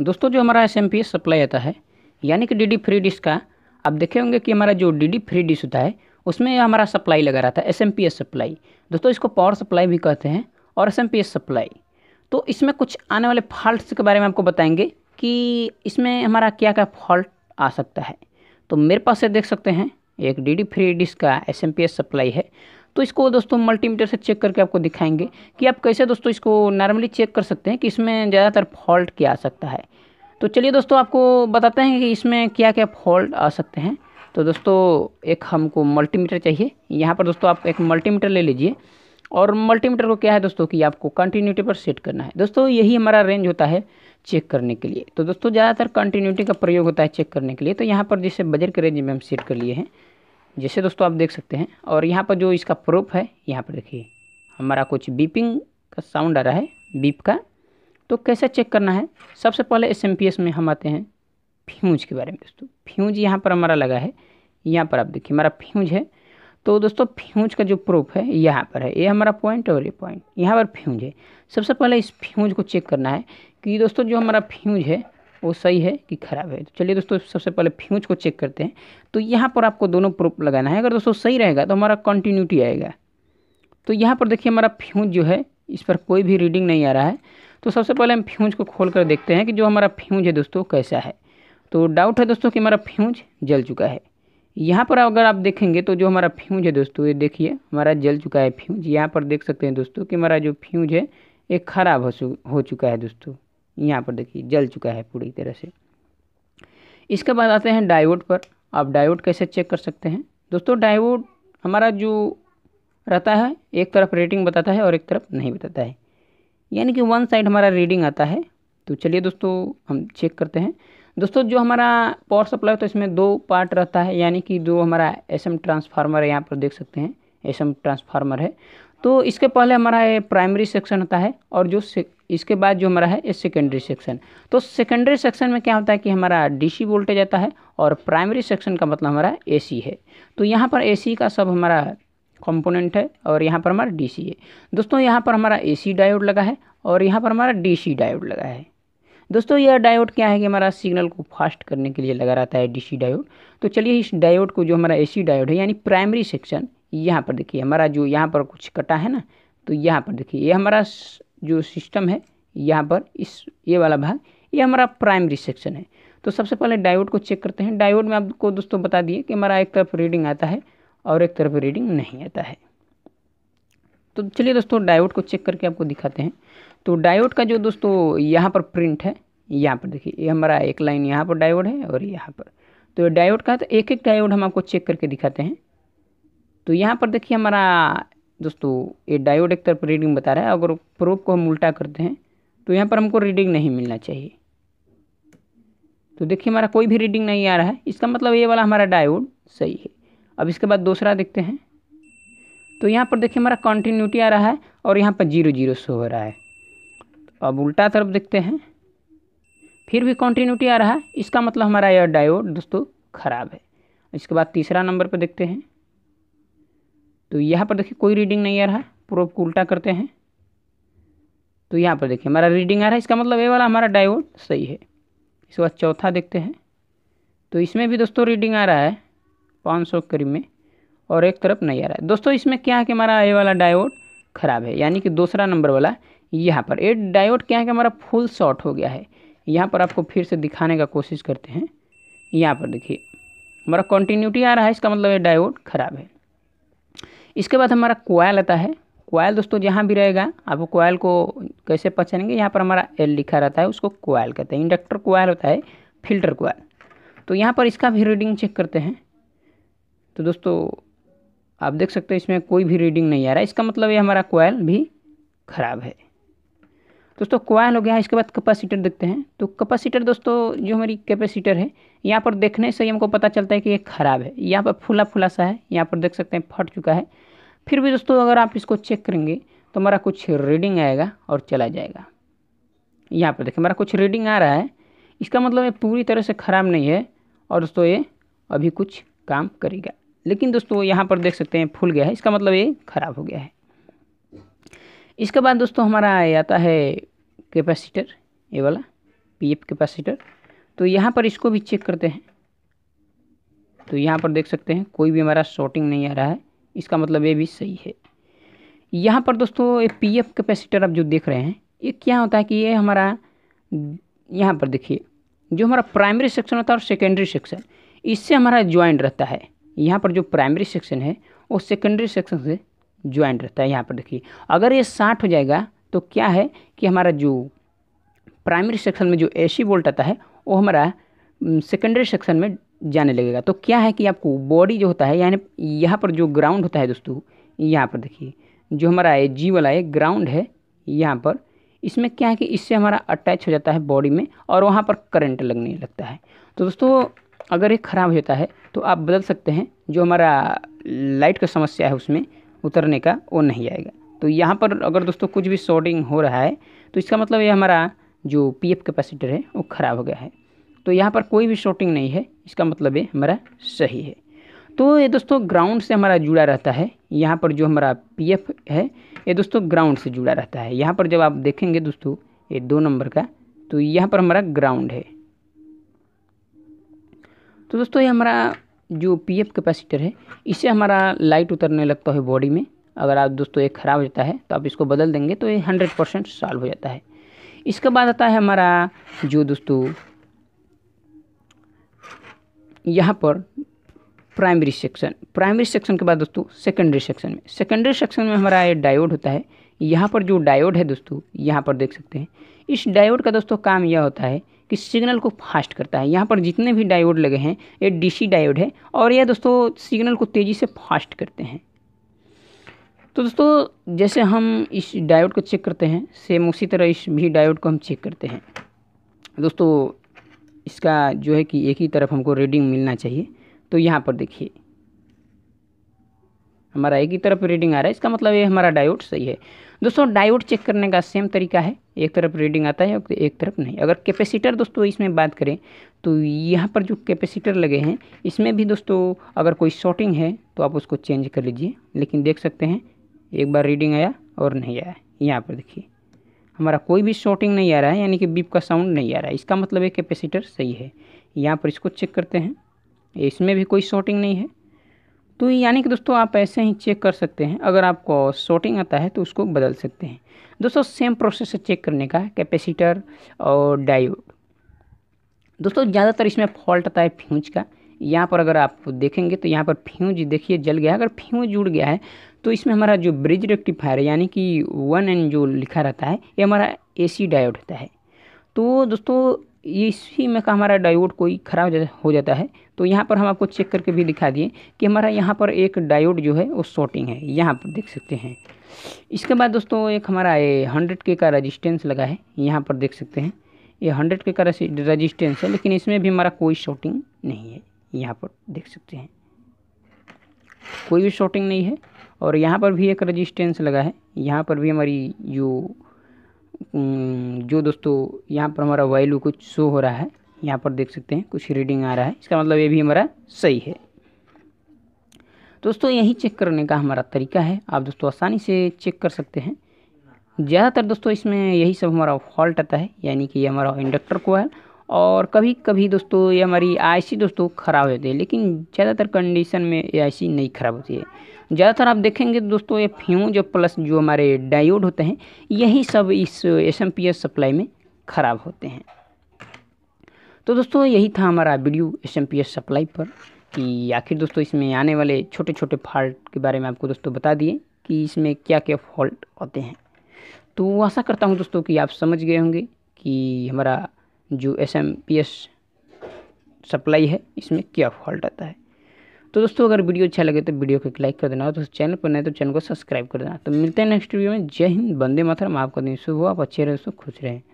दोस्तों जो हमारा एस एम पी सप्लाई आता है यानी कि डी डी फ्री डिश का आप देखे होंगे कि हमारा जो डी डी फ्री डिश होता है उसमें हमारा सप्लाई लगा रहता है S M P S supply दोस्तों इसको पावर सप्लाई भी कहते हैं और S M P S supply तो इसमें कुछ आने वाले फॉल्ट्स के बारे में आपको बताएंगे कि इसमें हमारा क्या क्या फॉल्ट आ सकता है तो मेरे पास से देख सकते हैं एक डी डी फ्री डिश का S M P S supply है तो इसको दोस्तों मल्टीमीटर से चेक करके आपको दिखाएंगे कि आप कैसे दोस्तों इसको नॉर्मली चेक कर सकते हैं कि इसमें ज़्यादातर फॉल्ट क्या आ सकता है तो चलिए दोस्तों आपको बताते हैं कि इसमें क्या क्या फॉल्ट आ सकते हैं तो दोस्तों एक हमको मल्टीमीटर चाहिए यहाँ पर दोस्तों आप एक मल्टीमीटर ले लीजिए और मल्टीमीटर को क्या है दोस्तों कि आपको कंटिन्यूटी पर सेट करना है दोस्तों यही हमारा रेंज होता है चेक करने के लिए तो दोस्तों ज़्यादातर कंटिन्यूटी का प्रयोग होता है चेक करने के लिए तो यहाँ पर जैसे बजट के रेंज में हम सेट कर लिए हैं जैसे दोस्तों आप देख सकते हैं और यहाँ पर जो इसका प्रूफ है यहाँ पर देखिए हमारा कुछ बीपिंग का साउंड आ रहा है बीप का तो कैसे चेक करना है सबसे पहले एस में हम आते हैं फ्यूज के बारे में दोस्तों फ्यूज यहाँ पर हमारा लगा है यहाँ पर आप देखिए हमारा फ्यूज है तो दोस्तों फ्यूज का जो प्रूफ है यहाँ पर है ये हमारा पॉइंट और ये पॉइंट यहाँ पर फ्यूज है सबसे पहले इस फ्यूज को चेक करना है कि दोस्तों जो हमारा फ्यूज है वो सही है कि खराब है चलिए दोस्तों सबसे पहले फ्यूज को चेक करते हैं तो यहाँ पर आपको दोनों प्रूफ लगाना है अगर दोस्तों सही रहेगा तो हमारा कंटिन्यूटी आएगा तो यहाँ पर देखिए हमारा फ्यूज जो है इस पर कोई भी रीडिंग नहीं आ रहा है तो सबसे पहले हम फ्यूज को खोल कर देखते हैं कि जो हमारा फ्यूज है दोस्तों कैसा है तो डाउट है दोस्तों कि हमारा फ्यूज जल चुका है यहाँ पर अगर आप देखेंगे तो जो हमारा फ्यूज है दोस्तों ये देखिए हमारा जल चुका है फ्यूज यहाँ पर देख सकते हैं दोस्तों कि हमारा जो फ्यूज है ये खराब हो चुका है दोस्तों यहाँ पर देखिए जल चुका है पूरी तरह से इसके बाद आते हैं डायोड पर आप डायोड कैसे चेक कर सकते हैं दोस्तों डायोड हमारा जो रहता है एक तरफ रेटिंग बताता है और एक तरफ नहीं बताता है यानी कि वन साइड हमारा रीडिंग आता है तो चलिए दोस्तों हम चेक करते हैं दोस्तों जो हमारा पावर सप्लाई तो इसमें दो पार्ट रहता है यानी कि जो हमारा एस एम ट्रांसफार्मर यहाँ पर देख सकते हैं एस एम ट्रांसफार्मर है तो इसके पहले हमारा ये प्राइमरी सेक्शन होता है और जो इसके बाद जो हमारा है ये सेकेंडरी सेक्शन तो सेकेंडरी सेक्शन में क्या होता है कि हमारा डीसी वोल्टेज आता है और प्राइमरी सेक्शन का मतलब हमारा एसी है तो यहाँ पर एसी का सब हमारा कंपोनेंट है और यहाँ पर हमारा डीसी है दोस्तों यहाँ पर हमारा एसी डायोड लगा है और यहाँ पर हमारा डीसी डायोड लगा है दोस्तों यह डायोड क्या है कि हमारा सिग्नल को फास्ट करने के लिए लगा रहता है डीसी डायोड तो चलिए इस डायोड को जो हमारा एसी डायोड है यानी प्राइमरी सेक्शन यहाँ पर देखिए हमारा जो यहाँ पर कुछ कटा है ना तो यहाँ पर देखिए ये हमारा जो सिस्टम है यहाँ पर इस ये वाला भाग ये हमारा प्राइमरी सेक्शन है तो सबसे पहले डायोड को चेक करते हैं डायोड में आपको दोस्तों बता दिए कि हमारा एक तरफ रीडिंग आता है और एक तरफ रीडिंग नहीं आता है तो चलिए दोस्तों डायोड को चेक करके आपको दिखाते हैं तो डायोड का जो दोस्तों यहाँ पर प्रिंट है यहाँ पर देखिए ये हमारा एक लाइन यहाँ पर डायोड है और यहाँ पर तो डायोड का तो एक एक डायोड हम आपको चेक करके दिखाते हैं तो यहाँ पर देखिए हमारा दोस्तों ये डायोड एक तरफ रीडिंग बता रहा है अगर प्रोब को हम उल्टा करते हैं तो यहाँ पर हमको रीडिंग नहीं मिलना चाहिए तो देखिए हमारा कोई भी रीडिंग नहीं आ रहा है इसका मतलब ये वाला हमारा डायोड सही है अब इसके बाद दूसरा देखते हैं तो यहाँ पर देखिए हमारा कॉन्टीन्यूटी आ रहा है और यहाँ पर जीरो जीरो शो हो रहा है अब उल्टा तरफ देखते हैं फिर भी कॉन्टिन्यूटी आ रहा है इसका मतलब हमारा यह डायोड दोस्तों ख़राब है इसके बाद तीसरा नंबर पर देखते हैं तो यहाँ पर देखिए कोई रीडिंग नहीं आ रहा प्रोफ को उल्टा करते हैं तो यहाँ पर देखिए हमारा रीडिंग आ रहा है इसका मतलब ये वाला हमारा डायोड सही है इसके बाद चौथा देखते हैं तो इसमें भी दोस्तों रीडिंग आ रहा है पाँच सौ करीब में और एक तरफ नहीं आ रहा है दोस्तों इसमें क्या है कि हमारा ये वाला डायोड ख़राब है यानी कि दूसरा नंबर वाला यहाँ पर ये डायोड क्या है कि हमारा फुल शॉर्ट हो गया है यहाँ पर आपको फिर से दिखाने का कोशिश करते हैं यहाँ पर देखिए हमारा कॉन्टीन्यूटी आ रहा है इसका मतलब ये डायोड ख़राब है इसके बाद हमारा कोयल आता है कोयल दोस्तों जहाँ भी रहेगा आप कोयल को कैसे पहचानेंगे यहाँ पर हमारा एल लिखा रहता है उसको कोयल कहते हैं इंडक्टर कोयल होता है फिल्टर कोयल तो यहाँ पर इसका भी रीडिंग चेक करते हैं तो दोस्तों आप देख सकते हैं इसमें कोई भी रीडिंग नहीं आ रहा इसका मतलब ये हमारा कोयल भी ख़राब है दोस्तों कोयल हो गया इसके बाद कैपेसिटर देखते हैं तो कैपेसिटर दोस्तों जो हमारी कैपेसिटर है यहाँ पर देखने से ही हमको पता चलता है कि ये ख़राब है यहाँ पर फूला फूला सा है यहाँ पर देख सकते हैं फट चुका है फिर भी दोस्तों अगर आप इसको चेक करेंगे तो हमारा कुछ रीडिंग आएगा और चला जाएगा यहाँ पर देखिए हमारा कुछ रीडिंग आ रहा है इसका मतलब ये पूरी तरह से ख़राब नहीं है और दोस्तों ये अभी कुछ काम करेगा लेकिन दोस्तों यहाँ पर देख सकते हैं फूल गया है इसका मतलब ये ख़राब हो गया है इसके बाद दोस्तों हमारा आता है कैपेसिटर ये वाला पीएफ कैपेसिटर तो यहाँ पर इसको भी चेक करते हैं तो यहाँ पर देख सकते हैं कोई भी हमारा शॉर्टिंग नहीं आ रहा है इसका मतलब ये भी सही है यहाँ पर दोस्तों ये पी एफ कैपेसिटर आप जो देख रहे हैं ये क्या होता है कि ये हमारा यहाँ पर देखिए जो हमारा प्राइमरी सेक्शन होता है और सेकेंडरी सेक्शन इससे हमारा ज्वाइंट रहता है यहाँ पर जो प्राइमरी सेक्शन है वो सेकेंडरी सेक्शन से ज्वाइंट रहता है यहाँ पर देखिए अगर ये साठ हो जाएगा तो क्या है कि हमारा जो प्राइमरी सेक्शन में जो ए सी वोल्ट आता है वो हमारा सेकेंडरी सेक्शन में जाने लगेगा तो क्या है कि आपको बॉडी जो होता है यानी यहाँ पर जो ग्राउंड होता है दोस्तों यहाँ पर देखिए जो हमारा जी वाला है ग्राउंड है यहाँ पर इसमें क्या है कि इससे हमारा अटैच हो जाता है बॉडी में और वहाँ पर करंट लगने लगता है तो दोस्तों अगर ये ख़राब हो जाता है तो आप बदल सकते हैं जो हमारा लाइट का समस्या है उसमें उतरने का वो नहीं आएगा तो यहाँ पर अगर दोस्तों कुछ भी शॉर्टिंग हो रहा है तो इसका मतलब ये हमारा जो पी एफ कैपेसिटर है वो ख़राब हो गया है तो यहाँ पर कोई भी शॉर्टिंग नहीं है इसका मतलब ये हमारा सही है तो ये दोस्तों ग्राउंड से हमारा जुड़ा रहता है यहाँ पर जो हमारा पी है ये दोस्तों ग्राउंड से जुड़ा रहता है यहाँ पर जब आप देखेंगे दोस्तों ये दो नंबर का तो यहाँ पर हमारा ग्राउंड है तो दोस्तों ये हमारा जो पीएफ कैपेसिटर है इससे हमारा लाइट उतरने लगता है बॉडी में अगर आप दोस्तों ये ख़राब हो जाता है तो आप इसको बदल देंगे तो ये हंड्रेड परसेंट सॉल्व हो जाता है इसके बाद आता है हमारा जो दोस्तों यहाँ पर प्राइमरी सेक्शन प्राइमरी सेक्शन के बाद दोस्तों सेकेंडरी सेक्शन में सेकेंडरी सेक्शन में हमारा ये डायोड होता है यहाँ पर जो डायोड है दोस्तों यहाँ पर देख सकते हैं इस डायोड का दोस्तों काम यह होता है कि सिग्नल को फास्ट करता है यहाँ पर जितने भी डायोड लगे हैं ये डीसी डायोड है और यह दोस्तों सिग्नल को तेज़ी से फास्ट करते हैं तो दोस्तों जैसे हम इस डायोड को चेक करते हैं सेम उसी तरह इस भी डायोड को हम चेक करते हैं दोस्तों इसका जो है कि एक ही तरफ हमको रीडिंग मिलना चाहिए तो यहाँ पर देखिए हमारा एक ही तरफ रीडिंग आ रहा है इसका मतलब ये हमारा डायोड सही है दोस्तों डायोड चेक करने का सेम तरीका है एक तरफ रीडिंग आता है एक तरफ नहीं अगर कैपेसिटर दोस्तों इसमें बात करें तो यहाँ पर जो कैपेसिटर लगे हैं इसमें भी दोस्तों अगर कोई शॉर्टिंग है तो आप उसको चेंज कर लीजिए लेकिन देख सकते हैं एक बार रीडिंग आया और नहीं आया यहाँ पर देखिए हमारा कोई भी शॉर्टिंग नहीं आ रहा है यानी कि बीप का साउंड नहीं आ रहा है इसका मतलब है कैपेसिटर सही है यहाँ पर इसको चेक करते हैं इसमें भी कोई शॉर्टिंग नहीं है तो यानी कि दोस्तों आप ऐसे ही चेक कर सकते हैं अगर आपको शॉर्टिंग आता है तो उसको बदल सकते हैं दोस्तों सेम प्रोसेस से चेक करने का कैपेसिटर और डायोड दोस्तों ज़्यादातर इसमें फॉल्ट आता है फ्यूज का यहाँ पर अगर आप देखेंगे तो यहाँ पर फ्यूज देखिए जल गया अगर फ्यूज जुड़ गया है तो इसमें हमारा जो ब्रिज रेक्टिफायर यानी कि वन एन जो लिखा रहता है ये हमारा एसी डायोड होता है तो दोस्तों ये इसी में का हमारा डायोड कोई खराब हो जाता है तो यहाँ पर हम आपको चेक करके भी दिखा दिए कि हमारा यहाँ पर एक डायोड जो है वो शॉर्टिंग है यहाँ पर देख सकते हैं इसके बाद दोस्तों एक हमारा ये हंड्रेड के का रजिस्टेंस लगा है यहाँ पर देख सकते हैं ये हंड्रेड के का रजिस्टेंस है लेकिन इसमें भी हमारा कोई शॉर्टिंग नहीं है यहाँ पर देख सकते हैं कोई भी शॉर्टिंग नहीं है और यहाँ पर भी एक रजिस्टेंस लगा है यहाँ पर भी हमारी जो जो दोस्तों यहाँ पर हमारा वैल्यू कुछ शो हो रहा है यहाँ पर देख सकते हैं कुछ रीडिंग आ रहा है इसका मतलब ये भी हमारा सही है दोस्तों यही चेक करने का हमारा तरीका है आप दोस्तों आसानी से चेक कर सकते हैं ज़्यादातर दोस्तों इसमें यही सब हमारा फॉल्ट आता है यानी कि ये हमारा इंडक्टर कोयल और कभी कभी दोस्तों ये हमारी आई दोस्तों ख़राब होती है लेकिन ज़्यादातर कंडीशन में ये आई नहीं ख़राब होती है ज़्यादातर आप देखेंगे तो दोस्तों ये फ्यूज जो प्लस जो हमारे डायोड होते हैं यही सब इस S M P S supply में ख़राब होते हैं तो दोस्तों यही था हमारा video S M P S supply पर कि आखिर दोस्तों इसमें आने वाले छोटे छोटे फॉल्ट के बारे में आपको दोस्तों बता दिए कि इसमें क्या क्या फॉल्ट होते हैं तो आशा करता हूँ दोस्तों कि आप समझ गए होंगे कि हमारा जो S M P S supply है इसमें क्या फॉल्ट आता है तो दोस्तों अगर वीडियो अच्छा लगे तो वीडियो को एक लाइक कर देना और दोस्तों चैनल पर नए तो चैनल को सब्सक्राइब कर देना तो मिलते हैं नेक्स्ट वीडियो में जय हिंद बंदे मातरम आपका दिन शुभ हो आप अच्छे रहे दोस्तों खुश रहें